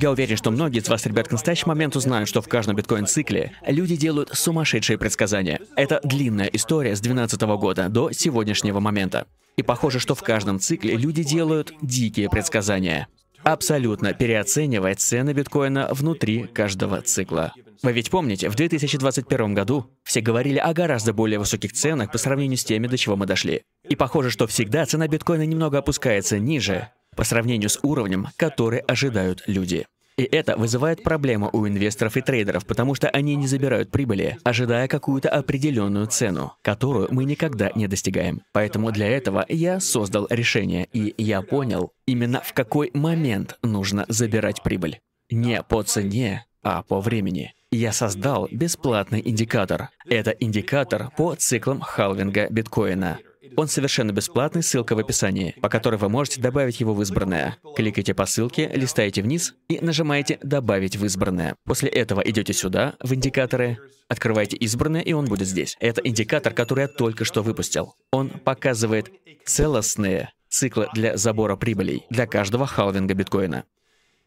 Я уверен, что многие из вас, ребят, к настоящему моменту знают, что в каждом биткоин-цикле люди делают сумасшедшие предсказания. Это длинная история с 2012 года до сегодняшнего момента. И похоже, что в каждом цикле люди делают дикие предсказания абсолютно переоценивая цены биткоина внутри каждого цикла. Вы ведь помните, в 2021 году все говорили о гораздо более высоких ценах по сравнению с теми, до чего мы дошли. И похоже, что всегда цена биткоина немного опускается ниже, по сравнению с уровнем, который ожидают люди. И это вызывает проблему у инвесторов и трейдеров, потому что они не забирают прибыли, ожидая какую-то определенную цену, которую мы никогда не достигаем. Поэтому для этого я создал решение, и я понял именно в какой момент нужно забирать прибыль. Не по цене, а по времени. Я создал бесплатный индикатор. Это индикатор по циклам халвинга биткоина. Он совершенно бесплатный, ссылка в описании, по которой вы можете добавить его в избранное. Кликайте по ссылке, листаете вниз и нажимаете «Добавить в избранное». После этого идете сюда, в индикаторы, открываете избранное, и он будет здесь. Это индикатор, который я только что выпустил. Он показывает целостные циклы для забора прибылей для каждого халвинга биткоина.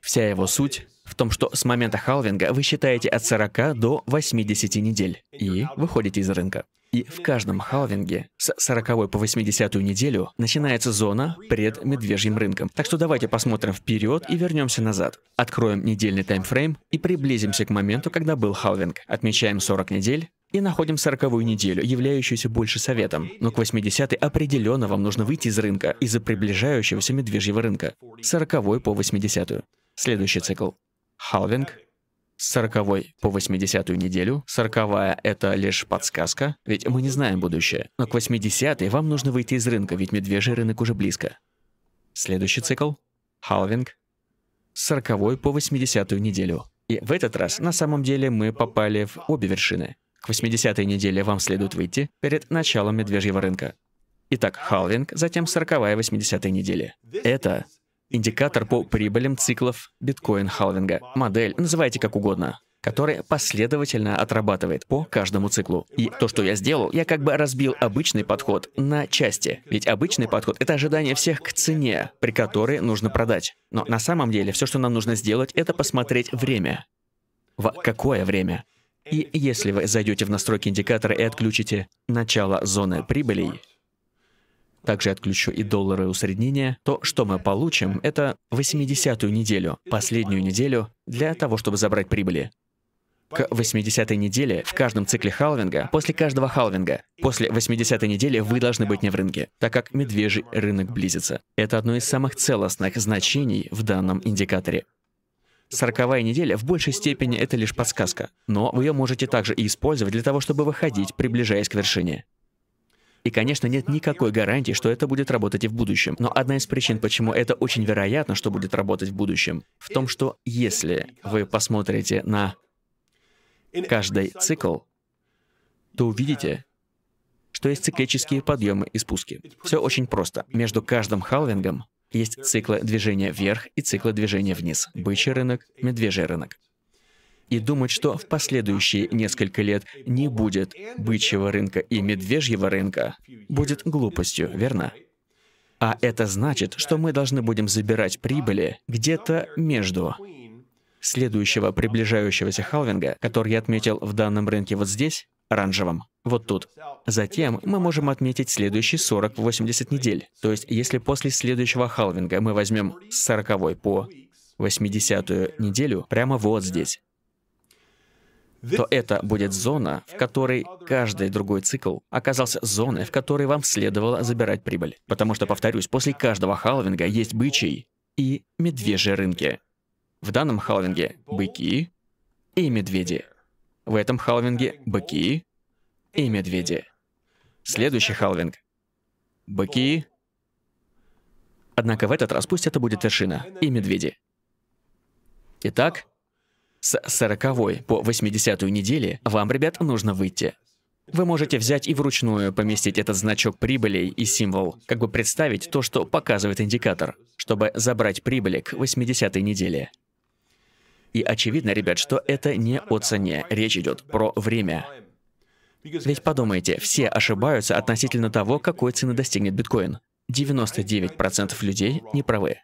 Вся его суть в том, что с момента халвинга вы считаете от 40 до 80 недель и выходите из рынка. И в каждом халвинге с 40 по 80 неделю начинается зона пред медвежьим рынком. Так что давайте посмотрим вперед и вернемся назад. Откроем недельный таймфрейм и приблизимся к моменту, когда был халвинг. Отмечаем 40 недель, и находим сороковую неделю, являющуюся больше советом. Но к 80 определенно вам нужно выйти из рынка из-за приближающегося медвежьего рынка. 40 по 80-ю. Следующий цикл. Халвинг, с 40 по 80 неделю. 40 это лишь подсказка, ведь мы не знаем будущее. Но к 80 вам нужно выйти из рынка, ведь медвежий рынок уже близко. Следующий цикл – халвинг. С 40 по 80 неделю. И в этот раз на самом деле мы попали в обе вершины. К 80-й неделе вам следует выйти перед началом медвежьего рынка. Итак, халвинг, затем 40-я 80-я неделя. Это индикатор по прибылям циклов биткоин-халвинга. Модель, называйте как угодно которая последовательно отрабатывает по каждому циклу. И то, что я сделал, я как бы разбил обычный подход на части. Ведь обычный подход — это ожидание всех к цене, при которой нужно продать. Но на самом деле все, что нам нужно сделать, это посмотреть время. В какое время? И если вы зайдете в настройки индикатора и отключите начало зоны прибылей, также отключу и доллары усреднения, то что мы получим, это 80-ю неделю, последнюю неделю, для того, чтобы забрать прибыли. К 80-й неделе в каждом цикле халвинга, после каждого халвинга, после 80-й недели вы должны быть не в рынке, так как медвежий рынок близится. Это одно из самых целостных значений в данном индикаторе. Сороковая неделя в большей степени это лишь подсказка, но вы ее можете также и использовать для того, чтобы выходить, приближаясь к вершине. И, конечно, нет никакой гарантии, что это будет работать и в будущем. Но одна из причин, почему это очень вероятно, что будет работать в будущем, в том, что если вы посмотрите на каждый цикл, то увидите, что есть циклические подъемы и спуски. Все очень просто. Между каждым халвингом есть циклы движения вверх и циклы движения вниз. Бычий рынок, медвежий рынок и думать, что в последующие несколько лет не будет бычьего рынка и медвежьего рынка, будет глупостью, верно? А это значит, что мы должны будем забирать прибыли где-то между следующего приближающегося халвинга, который я отметил в данном рынке вот здесь, оранжевом, вот тут. Затем мы можем отметить следующие 40-80 недель. То есть, если после следующего халвинга мы возьмем с 40 по 80 неделю прямо вот здесь, то это будет зона, в которой каждый другой цикл оказался зоной, в которой вам следовало забирать прибыль. Потому что, повторюсь, после каждого халвинга есть бычий и медвежьи рынки. В данном халвинге быки и медведи. В этом халвинге быки и медведи. Следующий халвинг. Быки. Однако в этот раз пусть это будет вершина и медведи. Итак, с 40 по 80 недели вам, ребят, нужно выйти. Вы можете взять и вручную поместить этот значок прибыли и символ, как бы представить то, что показывает индикатор, чтобы забрать прибыли к 80-й неделе. И очевидно, ребят, что это не о цене, речь идет про время. Ведь подумайте, все ошибаются относительно того, какой цены достигнет биткоин. 99% людей не правы.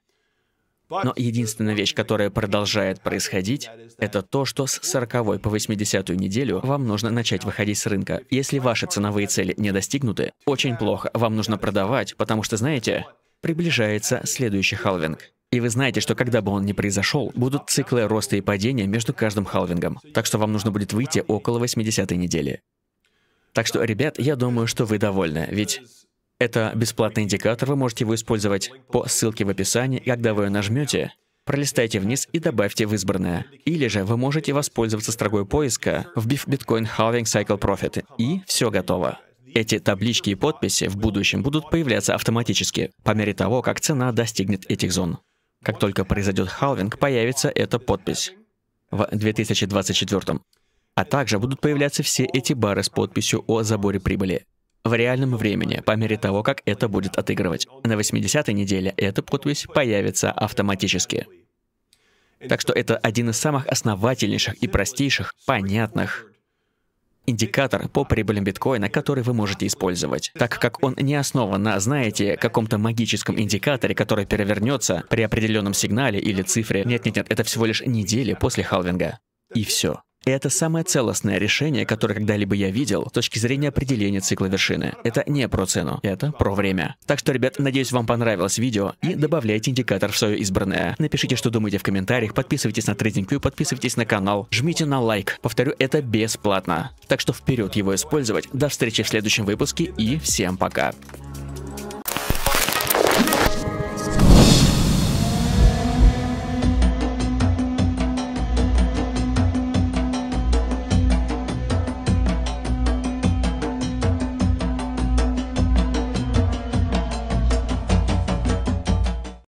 Но единственная вещь, которая продолжает происходить, это то, что с 40 по 80 неделю вам нужно начать выходить с рынка. Если ваши ценовые цели не достигнуты, очень плохо, вам нужно продавать, потому что, знаете, приближается следующий халвинг. И вы знаете, что когда бы он ни произошел, будут циклы роста и падения между каждым халвингом. Так что вам нужно будет выйти около 80 недели. Так что, ребят, я думаю, что вы довольны, ведь это бесплатный индикатор, вы можете его использовать по ссылке в описании. Когда вы ее нажмете, пролистайте вниз и добавьте в избранное. Или же вы можете воспользоваться строгой поиска, вбив Bitcoin Halving Cycle Profit, и все готово. Эти таблички и подписи в будущем будут появляться автоматически, по мере того, как цена достигнет этих зон. Как только произойдет халвинг, появится эта подпись в 2024. А также будут появляться все эти бары с подписью о заборе прибыли в реальном времени, по мере того, как это будет отыгрывать. На 80-й неделе эта подпись появится автоматически. Так что это один из самых основательнейших и простейших, понятных индикатор по прибылям биткоина, который вы можете использовать, так как он не основан на, знаете, каком-то магическом индикаторе, который перевернется при определенном сигнале или цифре. Нет-нет-нет, это всего лишь недели после халвинга. И все. И это самое целостное решение, которое когда-либо я видел с точки зрения определения цикла вершины. Это не про цену, это про время. Так что, ребят, надеюсь, вам понравилось видео и добавляйте индикатор в свое избранное. Напишите, что думаете в комментариях, подписывайтесь на TradingView, подписывайтесь на канал, жмите на лайк. Повторю, это бесплатно. Так что вперед его использовать. До встречи в следующем выпуске и всем пока.